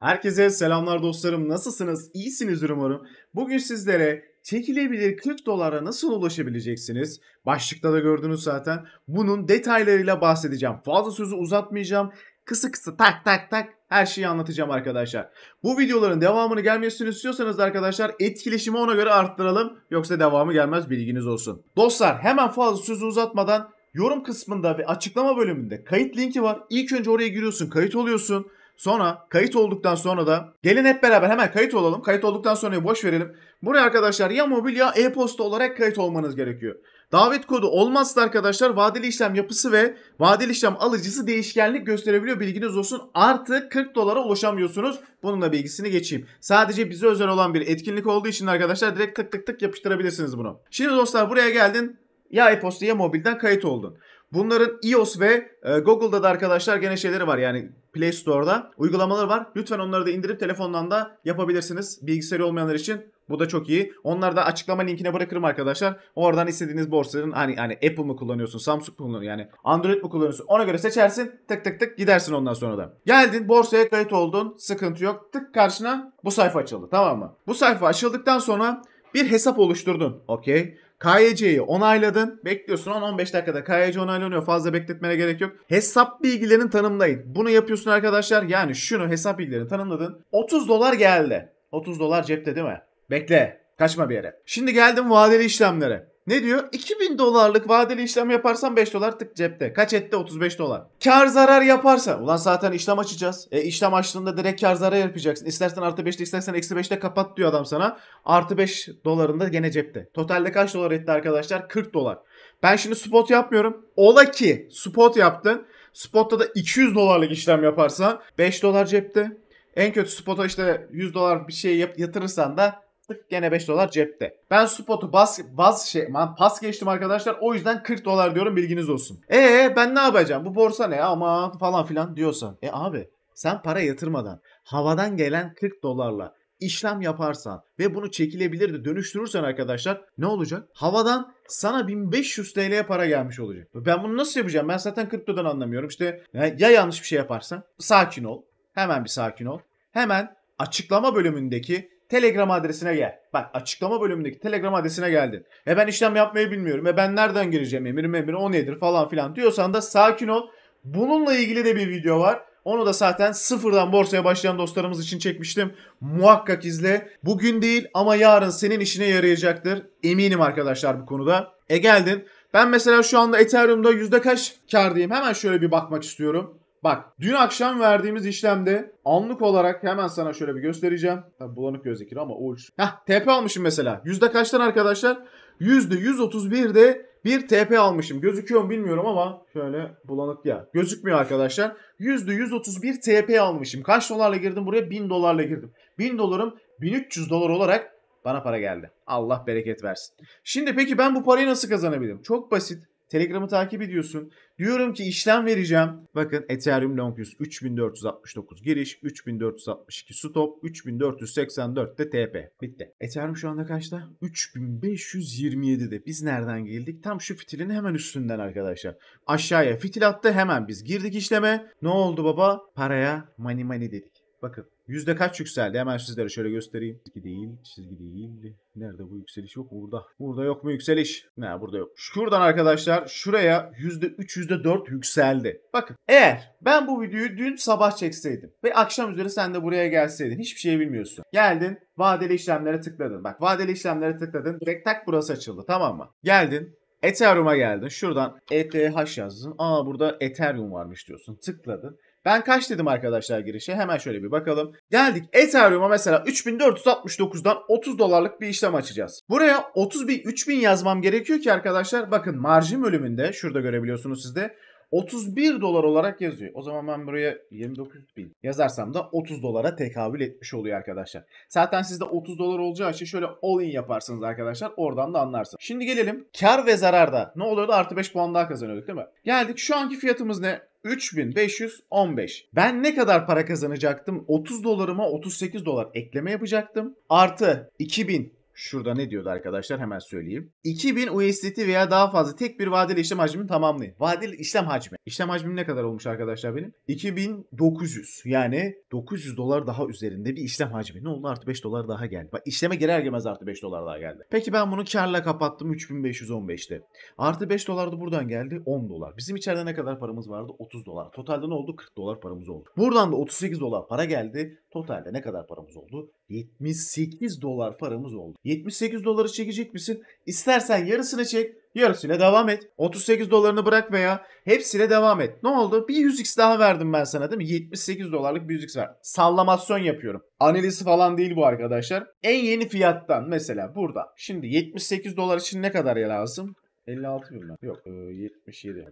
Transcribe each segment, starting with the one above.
Herkese selamlar dostlarım. Nasılsınız? İyisinizdir umarım. Bugün sizlere çekilebilir 40 dolara nasıl ulaşabileceksiniz? Başlıkta da gördünüz zaten. Bunun detaylarıyla bahsedeceğim. Fazla sözü uzatmayacağım. Kısa kısa tak tak tak her şeyi anlatacağım arkadaşlar. Bu videoların devamını gelmesini istiyorsanız arkadaşlar etkileşimi ona göre arttıralım. Yoksa devamı gelmez bilginiz olsun. Dostlar hemen fazla sözü uzatmadan yorum kısmında ve açıklama bölümünde kayıt linki var. İlk önce oraya giriyorsun kayıt oluyorsun. Sonra kayıt olduktan sonra da gelin hep beraber hemen kayıt olalım. Kayıt olduktan sonra boş verelim. Buraya arkadaşlar ya mobil ya e-posta olarak kayıt olmanız gerekiyor. Davet kodu olmazsa arkadaşlar vadeli işlem yapısı ve vadeli işlem alıcısı değişkenlik gösterebiliyor. Bilginiz olsun. Artı 40 dolara ulaşamıyorsunuz. Bunun da bilgisini geçeyim. Sadece bize özel olan bir etkinlik olduğu için arkadaşlar direkt tık tık tık yapıştırabilirsiniz bunu. Şimdi dostlar buraya geldin. Ya e-posta ya mobilden kayıt oldun. Bunların iOS ve e, Google'da da arkadaşlar gene şeyleri var yani Play Store'da uygulamalar var. Lütfen onları da indirip telefondan da yapabilirsiniz. Bilgisayarı olmayanlar için bu da çok iyi. Onları da açıklama linkine bırakırım arkadaşlar. Oradan istediğiniz borsanın hani hani Apple mı kullanıyorsun, Samsung mu kullanıyorsun yani Android mi kullanıyorsun ona göre seçersin. Tık tık tık gidersin ondan sonra da. Geldin borsaya kayıt oldun. Sıkıntı yok. Tık karşına bu sayfa açıldı tamam mı? Bu sayfa açıldıktan sonra bir hesap oluşturdun. Okey. KYC'yi onayladın. Bekliyorsun 10-15 dakikada KYC onaylanıyor. Fazla bekletmene gerek yok. Hesap bilgilerini tanımlayın. Bunu yapıyorsun arkadaşlar. Yani şunu hesap bilgilerini tanımladın. 30 dolar geldi. 30 dolar cepte değil mi? Bekle. Kaçma bir yere. Şimdi geldim vadeli işlemlere. Ne diyor? 2000 dolarlık vadeli işlem yaparsam 5 dolar tık cepte. Kaç etti? 35 dolar. Kar zarar yaparsa. Ulan zaten işlem açacağız. E işlem açtığında direkt kar zarar yapacaksın. İstersen artı 5'te istersen eksi 5'te kapat diyor adam sana. Artı 5 dolarında gene cepte. Totalde kaç dolar etti arkadaşlar? 40 dolar. Ben şimdi spot yapmıyorum. Ola ki spot yaptın. Spotta da 200 dolarlık işlem yaparsan 5 dolar cepte. En kötü spota işte 100 dolar bir şey yatırırsan da tık gene 5 dolar cepte. Ben spotu bas, bas şey, man, pas geçtim arkadaşlar. O yüzden 40 dolar diyorum bilginiz olsun. E ben ne yapacağım? Bu borsa ne ama falan filan diyorsan. E abi sen para yatırmadan havadan gelen 40 dolarla işlem yaparsan ve bunu çekilebilir de dönüştürürsen arkadaşlar ne olacak? Havadan sana 1500 TL'ye para gelmiş olacak. Ben bunu nasıl yapacağım? Ben zaten kriptodan anlamıyorum. İşte ya yanlış bir şey yaparsan sakin ol. Hemen bir sakin ol. Hemen açıklama bölümündeki Telegram adresine gel. Bak açıklama bölümündeki Telegram adresine geldin. E ben işlem yapmayı bilmiyorum. E ben nereden gireceğim emirim emir o nedir falan filan diyorsan da sakin ol. Bununla ilgili de bir video var. Onu da zaten sıfırdan borsaya başlayan dostlarımız için çekmiştim. Muhakkak izle. Bugün değil ama yarın senin işine yarayacaktır. Eminim arkadaşlar bu konuda. E geldin. Ben mesela şu anda Ethereum'da yüzde kaç kardayım? Hemen şöyle bir bakmak istiyorum. Bak dün akşam verdiğimiz işlemde anlık olarak hemen sana şöyle bir göstereceğim. Tabi bulanık gözükür ama uç. Heh TP almışım mesela. Yüzde kaçtan arkadaşlar? Yüzde 131'de bir TP almışım. Gözüküyor mu bilmiyorum ama şöyle bulanık ya. Gözükmüyor arkadaşlar. yüzde %131 TP almışım. Kaç dolarla girdim buraya? 1000 dolarla girdim. 1000 dolarım 1300 dolar olarak bana para geldi. Allah bereket versin. Şimdi peki ben bu parayı nasıl kazanabilirim? Çok basit. Telegram'ı takip ediyorsun. Diyorum ki işlem vereceğim. Bakın Ethereum Longus 3469 giriş, 3462 stop, 3484 de TP. Bitti. Ethereum şu anda kaçta? 3527'de. Biz nereden geldik? Tam şu fitilin hemen üstünden arkadaşlar. Aşağıya fitil attı hemen biz girdik işleme. Ne oldu baba? Paraya mani mani dedik. Bakın Yüzde kaç yükseldi? Hemen sizlere şöyle göstereyim. Çizgi değil, çizgi değil. Nerede bu yükseliş yok? Burada. Burada yok mu yükseliş? Ne burada yok. Şuradan arkadaşlar şuraya yüzde üç, yüzde dört yükseldi. Bakın eğer ben bu videoyu dün sabah çekseydim ve akşam üzeri sen de buraya gelseydin hiçbir şey bilmiyorsun. Geldin vadeli işlemlere tıkladın. Bak vadeli işlemlere tıkladın. Direkt tak burası açıldı tamam mı? Geldin Ethereum'a geldin. Şuradan ETH yazdın. Aa burada Ethereum varmış diyorsun. Tıkladın. Ben kaç dedim arkadaşlar girişe? Hemen şöyle bir bakalım. Geldik Ethereum'a mesela 3469'dan 30 dolarlık bir işlem açacağız. Buraya 30 bin 3000 yazmam gerekiyor ki arkadaşlar bakın marjin bölümünde şurada görebiliyorsunuz sizde 31 dolar olarak yazıyor. O zaman ben buraya 29 bin yazarsam da 30 dolara tekabül etmiş oluyor arkadaşlar. Zaten sizde 30 dolar olacağı için şöyle all in yaparsınız arkadaşlar. Oradan da anlarsın. Şimdi gelelim kar ve zararda. Ne oluyordu? Artı 5 puan daha kazanıyorduk değil mi? Geldik. Şu anki fiyatımız ne? 3515. Ben ne kadar para kazanacaktım? 30 dolarıma 38 dolar ekleme yapacaktım. Artı 2000 Şurada ne diyordu arkadaşlar hemen söyleyeyim. 2000 USDT veya daha fazla tek bir vadeli işlem hacmini tamamlayın. Vadeli işlem hacmi. İşlem hacmim ne kadar olmuş arkadaşlar benim? 2900 yani 900 dolar daha üzerinde bir işlem hacmi. Ne oldu artı 5 dolar daha geldi. Bak işleme girer girmez artı 5 dolar daha geldi. Peki ben bunu karla kapattım 3515'te. Artı 5 dolar da buradan geldi 10 dolar. Bizim içeride ne kadar paramız vardı? 30 dolar. Totalde ne oldu? 40 dolar paramız oldu. Buradan da 38 dolar para geldi. Totalde ne kadar paramız oldu? 78 dolar paramız oldu. 78 doları çekecek misin? İstersen yarısını çek, yarısıyla devam et. 38 dolarını bırakma ya, hepsine devam et. Ne oldu? Bir 100x daha verdim ben sana değil mi? 78 dolarlık bir 100x ver. Sallamasyon yapıyorum. Analizi falan değil bu arkadaşlar. En yeni fiyattan mesela burada. Şimdi 78 dolar için ne kadar lazım? 56 bin lan. Yok. 77. E,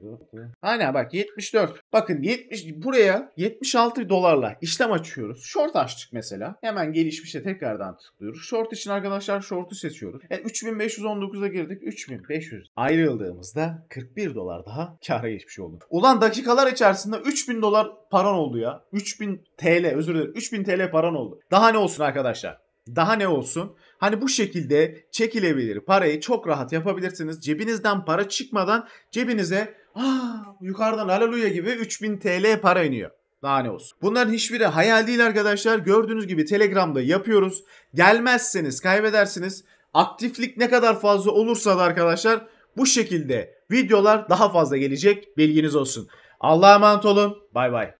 Aynen bak 74. Bakın 70 buraya 76 dolarla işlem açıyoruz. Short açtık mesela. Hemen gelişmişe tekrardan tıklıyoruz. Short için arkadaşlar short'u seçiyoruz. E, yani 3519'a girdik. 3500 ayrıldığımızda 41 dolar daha kâra geçmiş oldu. Ulan dakikalar içerisinde 3000 dolar paran oldu ya. 3000 TL özür dilerim. 3000 TL paran oldu. Daha ne olsun arkadaşlar? Daha ne olsun? Hani bu şekilde çekilebilir parayı çok rahat yapabilirsiniz. Cebinizden para çıkmadan cebinize aa, yukarıdan haleluya gibi 3000 TL para iniyor. Daha ne olsun. Bunların hiçbiri hayal değil arkadaşlar. Gördüğünüz gibi Telegram'da yapıyoruz. Gelmezseniz kaybedersiniz. Aktiflik ne kadar fazla olursa da arkadaşlar bu şekilde videolar daha fazla gelecek. Bilginiz olsun. Allah'a emanet olun. Bay bay.